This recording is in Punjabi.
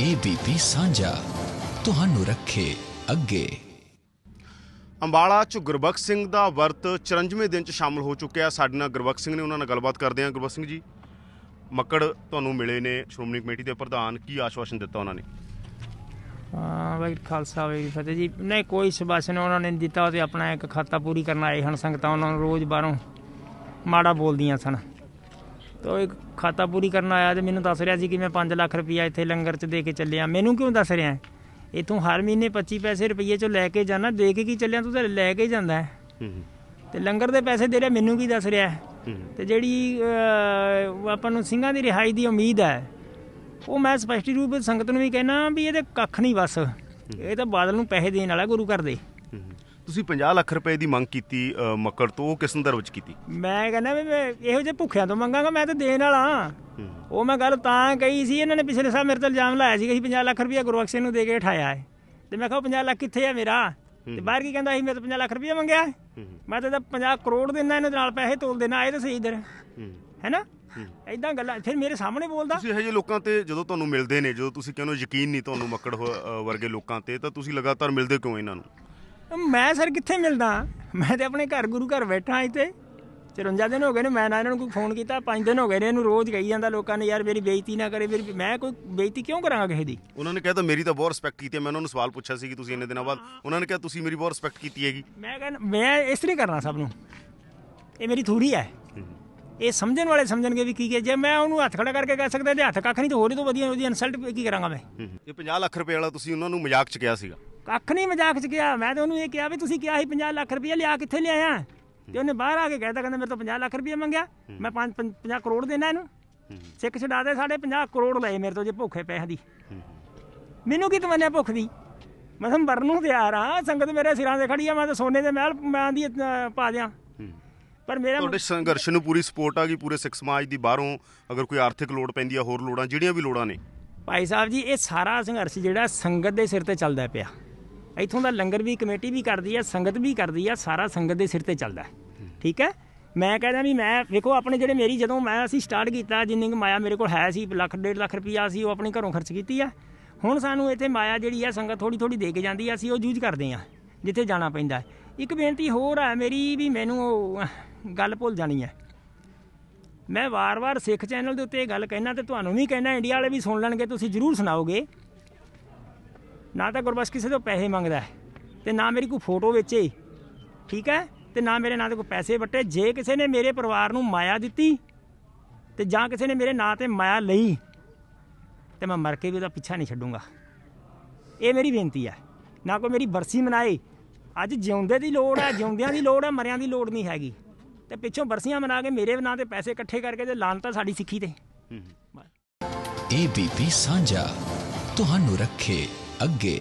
ਏਬੀਪੀ ਸਾਂਝਾ ਤੁਹਾਨੂੰ ਰੱਖੇ ਅੱਗੇ ਅੰਬਾਲਾ ਚ ਗੁਰਬਖਸ਼ ਸਿੰਘ ਦਾ ਵਰਤ 54ਵੇਂ ਦਿਨ ਚ ਸ਼ਾਮਲ ਹੋ ਚੁੱਕਿਆ ਸਾਡੇ ਨਾਲ ਗੁਰਬਖਸ਼ ਸਿੰਘ ਨੇ ਉਹਨਾਂ ਨਾਲ ਗੱਲਬਾਤ ਕਰਦੇ ਆ ਗੁਰਬਖਸ਼ ਸਿੰਘ ਜੀ ਮੱਕੜ ਤੁਹਾਨੂੰ ਮਿਲੇ ਨੇ ਸ਼੍ਰੋਮਣੀ ਕਮੇਟੀ ਦੇ ਪ੍ਰਧਾਨ ਕੀ ਆਸ਼ਵਾਸਨ ਦਿੱਤਾ ਉਹਨਾਂ ਨੇ ਆ ਵਾਹਿਗੁਰੂ ਖਾਲਸਾ ਵਾਹਿਗੁਰੂ ਫਤਿਹ ਜੀ ਨਹੀਂ ਕੋਈ ਸਵਾਸਨ ਉਹਨਾਂ ਨੇ ਦਿੱਤਾ ਤੇ ਆਪਣਾ ਇੱਕ ਖਾਤਾ ਪੂਰੀ ਕਰਨ ਆਏ ਹਨ ਸੰਗਤਾਂ ਉਹਨਾਂ ਨੂੰ ਰੋਜ਼ ਬਾਹਰੋਂ ਮਾੜਾ ਬੋਲਦੀਆਂ ਸਨ ਤੋ ਇੱਕ ਖਾਤਾ ਪੂਰੀ ਕਰਨ ਆਇਆ ਤੇ ਮੈਨੂੰ ਦੱਸ ਰਿਹਾ ਸੀ ਕਿ ਮੈਂ 5 ਲੱਖ ਰੁਪਇਆ ਇੱਥੇ ਲੰਗਰ 'ਚ ਦੇ ਕੇ ਚੱਲਿਆ ਮੈਨੂੰ ਕਿਉਂ ਦੱਸ ਰਿਹਾ ਇਥੋਂ ਹਰ ਮਹੀਨੇ 25 ਪੈਸੇ ਰੁਪਏ 'ਚੋਂ ਲੈ ਕੇ ਜਾਣਾ ਦੇ ਕੇ ਕੀ ਚੱਲਿਆ ਤੂੰ ਤਾਂ ਲੈ ਕੇ ਹੀ ਜਾਂਦਾ ਤੇ ਲੰਗਰ ਦੇ ਪੈਸੇ ਦੇ ਰਿਹਾ ਮੈਨੂੰ ਕੀ ਦੱਸ ਰਿਹਾ ਤੇ ਜਿਹੜੀ ਆਪਾਂ ਨੂੰ ਸਿੰਘਾਂ ਦੀ ਰਿਹਾਈ ਦੀ ਉਮੀਦ ਹੈ ਉਹ ਮੈਂ ਸਪਸ਼ਟ ਰੂਪ ਵਿੱਚ ਸੰਗਤ ਨੂੰ ਵੀ ਕਹਿਣਾ ਵੀ ਇਹਦੇ ਕੱਖ ਨਹੀਂ ਬਸ ਇਹ ਤਾਂ ਬਾਦਲ ਨੂੰ ਪੈਸੇ ਦੇਣ ਵਾਲਾ ਗੁਰੂ ਘਰ ਦੇ ਤੁਸੀਂ 50 ਲੱਖ ਰੁਪਏ ਦੀ ਮੰਗ ਕੀਤੀ ਮੱਕੜ ਤੋਂ ਉਹ ਕਿਸ ਸੰਦਰਭ ਵਿੱਚ ਕੀਤੀ ਮੈਂ ਕਹਿੰਦਾ ਵੀ ਮੈਂ ਇਹੋ ਜਿਹੇ ਭੁੱਖਿਆਂ ਤੋਂ ਮੰਗਾਂਗਾ ਮੈਂ ਤਾਂ ਦੇਣ ਵਾਲਾ ਉਹ ਮੈਂ ਗੱਲ ਤਾਂ ਕਹੀ ਸੀ ਇਹਨਾਂ ਨੇ ਪਿਛਲੇ ਸਾਲ ਮੇਰੇ ਤੇ ਇਲਜ਼ਾਮ ਲਾਇਆ ਸੀ ਕਿ ਅਸੀਂ 50 ਲੱਖ ਰੁਪਏ ਗੁਰਬਖਸ਼ ਨੂੰ ਦੇ ਕੇ ਠਾਇਆ ਹੈ ਤੇ ਮੈਂ ਕਿਹਾ 50 ਲੱਖ ਕਿੱਥੇ ਆ ਮੇਰਾ ਤੇ ਬਾਹਰ ਕੀ ਕਹਿੰਦਾ ਸੀ ਮੈਂ ਤਾਂ 50 ਲੱਖ ਰੁਪਏ ਮੰਗਿਆ ਮੈਂ ਤਾਂ 50 ਕਰੋੜ ਦੇਣਾ ਇਹਨਾਂ ਦੇ ਨਾਲ ਪੈਸੇ ਤੋਲ ਦੇਣਾ ਆਏ ਤਾਂ ਸਹੀ ਇਧਰ ਹੈਨਾ ਐਦਾਂ ਗੱਲਾਂ ਫਿਰ ਮੇਰੇ ਸਾਹਮਣੇ ਬੋਲਦਾ ਤੁਸੀਂ ਇਹੋ ਜੇ ਲੋਕਾਂ ਤੇ ਜਦੋਂ ਤੁਹਾਨੂੰ ਮਿਲਦੇ ਨੇ ਜਦੋਂ ਤੁਸੀਂ ਕਹਿੰਦੇ ਯਕੀਨ ਨਹੀਂ ਤੁਹਾਨੂੰ ਮੱਕੜ ਵਰਗੇ ਲੋਕਾਂ ਤੇ ਤਾਂ ਤੁਸੀਂ ਲਗਾਤਾਰ ਮਿਲਦੇ ਕਿਉਂ ਇਹਨਾਂ ਨੂੰ ਮੈਂ ਸਰ ਕਿੱਥੇ ਮਿਲਦਾ ਮੈਂ ਤੇ ਆਪਣੇ ਘਰ ਗੁਰੂ ਘਰ ਬੈਠਾ ਇੱਥੇ 54 ਦਿਨ ਹੋ ਗਏ ਨੇ ਮੈਂ ਨਾ ਇਹਨਾਂ ਨੂੰ ਕੋਈ ਫੋਨ ਕੀਤਾ 5 ਦਿਨ ਹੋ ਗਏ ਨੇ ਇਹਨੂੰ ਰੋਜ਼ ਕਹੀ ਜਾਂਦਾ ਲੋਕਾਂ ਨੇ ਯਾਰ ਮੇਰੀ ਬੇਇੱਜ਼ਤੀ ਨਾ ਕਰੇ ਮੇਰੀ ਮੈਂ ਕੋਈ ਬੇਇੱਜ਼ਤੀ ਕਿਉਂ ਕਰਾਂਗਾ ਕਿਸੇ ਦੀ ਉਹਨਾਂ ਨੇ ਕਿਹਾ ਤਾਂ ਮੇਰੀ ਤਾਂ ਬਹੁਤ ਰਿਸਪੈਕਟ ਕੀਤੀ ਹੈ ਮੈਂ ਉਹਨਾਂ ਨੂੰ ਸਵਾਲ ਪੁੱਛਿਆ ਸੀ ਕਿ ਤੁਸੀਂ ਇੰਨੇ ਦਿਨਾਂ ਬਾਅਦ ਉਹਨਾਂ ਨੇ ਕਿਹਾ ਤੁਸੀਂ ਮੇਰੀ ਬਹੁਤ ਰਿਸਪੈਕਟ ਕੀਤੀ ਹੈਗੀ ਮੈਂ ਕਹਿੰਦਾ ਮੈਂ ਇਸ ਲਈ ਕਰਨਾ ਸਭ ਨੂੰ ਇਹ ਮੇਰੀ ਥੋੜੀ ਹੈ ਇਹ ਸਮਝਣ ਵਾਲੇ ਸਮਝਣਗੇ ਵੀ ਕੀ ਹੈ ਜੇ ਮੈਂ ਉਹਨੂੰ ਹੱਥ ਖੜਾ ਕਰਕੇ ਕਹਿ ਸਕਦਾ ਤੇ ਹੱਥ ਕੱਖ ਨਹੀਂ ਤਾਂ ਹੋਰ ਹੀ ਤੋਂ ਵਧੀਆ ਉਹਦੀ ਇਨਸਲਟ ਕੀ ਕਰਾਂਗਾ ਮੈਂ ਇਹ 50 ਲੱਖ ਰੁਪਏ ਵਾਲਾ ਤੁਸੀਂ ਉਹਨਾਂ ਨੂੰ ਮਜ਼ਾਕ ਚ ਕਿਹਾ ਸੀਗਾ ਕੱਖ ਨਹੀਂ ਮਜ਼ਾਕ 'ਚ ਗਿਆ ਮੈਂ ਤਾਂ ਉਹਨੂੰ ਇਹ ਕਿਹਾ ਵੀ ਤੁਸੀਂ ਕਿਹਾ ਸੀ 50 ਲੱਖ ਰੁਪਏ ਲਿਆ ਕਿੱਥੇ ਲਿਆਇਆ ਤੇ ਉਹਨੇ ਬਾਹਰ ਆ ਕੇ ਕਹਿਤਾ ਕਹਿੰਦਾ ਮੇਰੇ ਤੋਂ 50 ਲੱਖ ਰੁਪਏ ਮੰਗਿਆ ਮੈਂ 5 50 ਕਰੋੜ ਦੇਣਾ ਇਹਨੂੰ ਸਿੱਖ ਛਡਾ ਦੇ ਸਾਡੇ 50 ਕਰੋੜ ਲਏ ਮੇਰੇ ਤੋਂ ਜੇ ਭੁੱਖੇ ਪੈਸੇ ਦੀ ਮੈਨੂੰ ਕੀ ਤਮੰਨਿਆ ਭੁੱਖ ਦੀ ਮੈਂ ਤਾਂ ਮਰਨ ਨੂੰ ਤਿਆਰ ਆ ਸੰਗਤ ਮੇਰੇ ਸਿਰਾਂ ਤੇ ਖੜੀ ਆ ਮੈਂ ਤਾਂ ਸੋਨੇ ਦੇ ਮਹਿਲ ਮੈਂ ਦੀ ਪਾ ਦਿਆਂ ਪਰ ਮੇਰਾ ਤੁਹਾਡੇ ਸੰਘਰਸ਼ ਨੂੰ ਪੂਰੀ ਸਪੋਰਟ ਆ ਗਈ ਪੂਰੇ ਸਿੱਖ ਸਮਾਜ ਦੀ ਬਾਹਰੋਂ ਅਗਰ ਕੋਈ ਆਰਥਿਕ ਲੋੜ ਪੈਂਦੀ ਆ ਹੋਰ ਲੋੜਾਂ ਜਿਹੜੀਆਂ ਵੀ ਲੋੜਾਂ ਨੇ ਭਾਈ ਸਾਹਿਬ ਜੀ ਇਹ ਸਾਰਾ ਸੰਘਰਸ਼ ਜਿਹੜਾ ਸੰਗਤ ਦੇ ਸਿਰ ਤੇ ਚੱਲਦਾ ਪਿਆ ਇੱਥੋਂ ਦਾ ਲੰਗਰ ਵੀ ਕਮੇਟੀ ਵੀ ਕਰਦੀ ਆ ਸੰਗਤ ਵੀ ਕਰਦੀ ਆ ਸਾਰਾ ਸੰਗਤ ਦੇ ਸਿਰ ਤੇ ਚੱਲਦਾ ਠੀਕ ਹੈ ਮੈਂ ਕਹਿੰਦਾ ਵੀ ਮੈਂ ਵੇਖੋ ਆਪਣੇ ਜਿਹੜੇ ਮੇਰੀ ਜਦੋਂ ਮੈਂ ਅਸੀਂ ਸਟਾਰਟ ਕੀਤਾ ਜਿੰਨੀ ਕੁ ਮਾਇਆ ਮੇਰੇ ਕੋਲ ਹੈ ਸੀ ਲੱਖ ਡੇਢ ਲੱਖ ਰੁਪਈਆ ਸੀ ਉਹ ਆਪਣੇ ਘਰੋਂ ਖਰਚ ਕੀਤੀ ਆ ਹੁਣ ਸਾਨੂੰ ਇੱਥੇ ਮਾਇਆ ਜਿਹੜੀ ਆ ਸੰਗਤ ਥੋੜੀ ਥੋੜੀ ਦੇ ਕੇ ਜਾਂਦੀ ਆ ਅਸੀਂ ਉਹ ਯੂਜ਼ ਕਰਦੇ ਆ ਜਿੱਥੇ ਜਾਣਾ ਪੈਂਦਾ ਇੱਕ ਬੇਨਤੀ ਹੋਰ ਆ ਮੇਰੀ ਵੀ ਮੈਨੂੰ ਉਹ ਗੱਲ ਭੁੱਲ ਜਾਣੀ ਆ ਮੈਂ ਵਾਰ-ਵਾਰ ਸਿੱਖ ਚੈਨਲ ਦੇ ਉੱਤੇ ਇਹ ਗੱਲ ਕਹਿਣਾ ਤੇ ਤੁਹਾਨੂੰ ਵੀ ਕਹਿਣਾ ਇੰਡੀਆ ਵਾਲੇ ਵੀ ਸੁਣ ਲੈਣਗੇ ਤੁਸੀਂ ਜ਼ਰੂਰ ਸੁਣਾਓਗੇ ਨਾ ਤਾਂ ਗੁਰਬਖਸ਼ ਕਿਸੇ ਤੋਂ ਪੈਸੇ ਮੰਗਦਾ ਹੈ ਤੇ ਨਾ ਮੇਰੀ ਕੋਈ ਫੋਟੋ ਵੇਚੇ ਠੀਕ ਹੈ ਤੇ ਨਾ ਮੇਰੇ ਨਾਂ ਤੇ ਕੋਈ ਪੈਸੇ ਵੱਟੇ ਜੇ ਕਿਸੇ ਨੇ ਮੇਰੇ ਪਰਿਵਾਰ ਨੂੰ ਮਾਇਆ ਦਿੱਤੀ ਤੇ ਜਾਂ ਕਿਸੇ ਨੇ ਮੇਰੇ ਨਾਂ ਤੇ ਮਾਇਆ ਲਈ ਤੇ ਮੈਂ ਮਰ ਕੇ ਵੀ ਉਹਦਾ ਪਿੱਛਾ ਨਹੀਂ ਛੱਡੂੰਗਾ ਇਹ ਮੇਰੀ ਬੇਨਤੀ ਹੈ ਨਾ ਕੋਈ ਮੇਰੀ ਬਰਸੀ ਮਨਾਏ ਅੱਜ ਜਿਉਂਦੇ ਦੀ ਲੋੜ ਹੈ ਜਿਉਂਦਿਆਂ ਦੀ ਲੋੜ ਹੈ ਮਰਿਆਂ ਦੀ ਲੋੜ ਨਹੀਂ ਹੈਗੀ ਤੇ ਪਿੱਛੋਂ ਬਰਸੀਆਂ ਮਨਾ ਕੇ ਮੇਰੇ ਨਾਂ ਤੇ ਪੈਸੇ ਇਕੱਠੇ ਕਰਕੇ ਤੇ ਲਾਣ ਤਾਂ ਸਾਡੀ ਸਿੱਖੀ ਤੇ ਏਬੀਪੀ ਸਾਂਝਾ ਤੁਹਾਨੂੰ ਰੱਖੇ ਅੱਗੇ